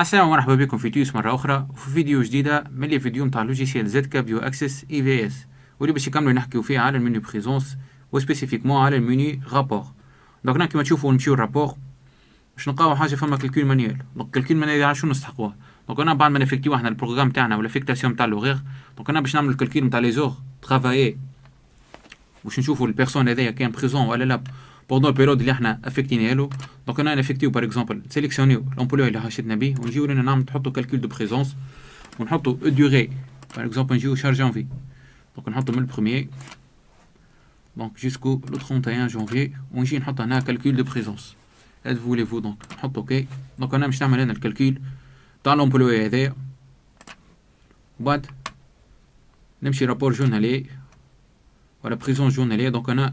السلام ومرحبا بكم في تيوس مرة أخرى وفي فيديو جديدة من لي فيديو نتاع لوجيسيال زد كاب يو أكسس إي في إس واللي باش نكملو نحكيو فيه على المنيو بريزونس وسبيسيفيكمون على المنيو رابور دونك كيما تشوفو نمشيو الرابور باش نلقاو حاجة فما كالكول مانيال دونك كالكول مانيال شنو نستحقوه دونك أنا بعد ما نفكتيو احنا البروغرام تاعنا والافكتاسيون تاع لوغيغ دونك أنا باش نعمل الكالكول نتاع لي زور ترافايي باش نشوفو البيرسون هذايا كان بريزون ولا لا donc on a effectué par exemple sélectionné l'emploi nabi on a calcul de présence on durée par exemple janvier donc on le premier donc jusqu'au 31 janvier on calcul de présence voulez vous donc donc on a un le calcul dans l'emploi but rapport journalier la présence journalière donc on a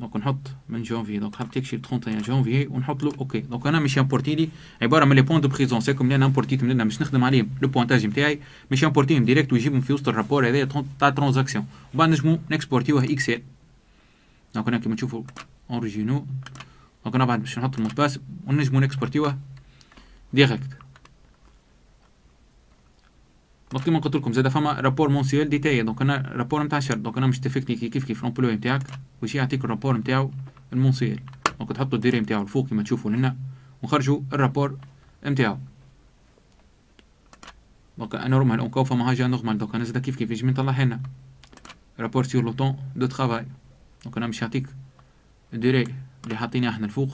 دونك نحط من جونفي دونك حاب تكشي 31 جونفي ونحط له اوكي دونك انا مش امبورتي لي عباره من لي بوان دو بريزون سي كوم انا امبورتيت من هنا مش نخدم عليهم لو بوانتاج نتاعي مش امبورتيهم ديريكت ويجيبهم في وسط الرابور هذايا تاع ترانزاكسيون وبعد نجمو نكسبورتيوه اكس ال دونك انا كيما تشوفوا اوريجينو دونك انا بعد باش نحط المود باس ونجمو نكسبورتيوه ديريكت دونك كيما قلت لكم زاد فما رابور مونسيول ديتاي دونك انا رابور نتاع شهر دونك انا مش تفكني كيف كيف لومبلوي نتاعك واش يعطيك الرابور نتاعو المونسيول دونك تحطوا الديري نتاعو الفوق كيما تشوفوا هنا ونخرجوا الرابور نتاعو دونك انا رومها اونكو فما حاجه نورمال دونك انا زاد كيف كيف يجي نطلع هنا رابور سور لو طون دو ترافاي دونك انا مش يعطيك الديري اللي حاطينها احنا الفوق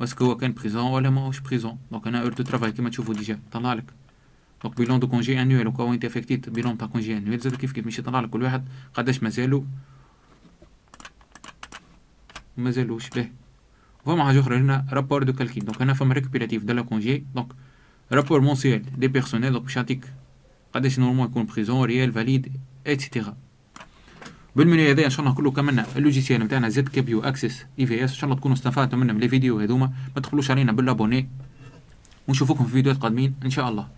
واسكو هو كان بريزون ولا ماهوش بريزون دونك انا اور دو ترافاي كيما تشوفوا ديجا طلع لك دونك بيلون دو كونجي انويل وكا انت افكتيت بيلون تاع كونجي انويل زاد كيف كيف مش يطلع لك كل واحد قداش مازالو مازالوش به فما حاجه اخرى هنا رابور دو كالكيل دونك هنا فما ريكوبيراتيف دو لا كونجي دونك رابور مونسيال دي بيرسونيل دونك باش يعطيك قداش نورمال يكون بريزون ريال فاليد اتسيتيرا بالمنيو هذايا ان شاء الله كله كملنا اللوجيسيال نتاعنا زد كابيو اكسس اي في اس ان شاء الله تكونوا استفدتوا منهم لي فيديو هذوما ما تخلوش علينا بالابوني ونشوفوكم في فيديوهات قادمين ان شاء الله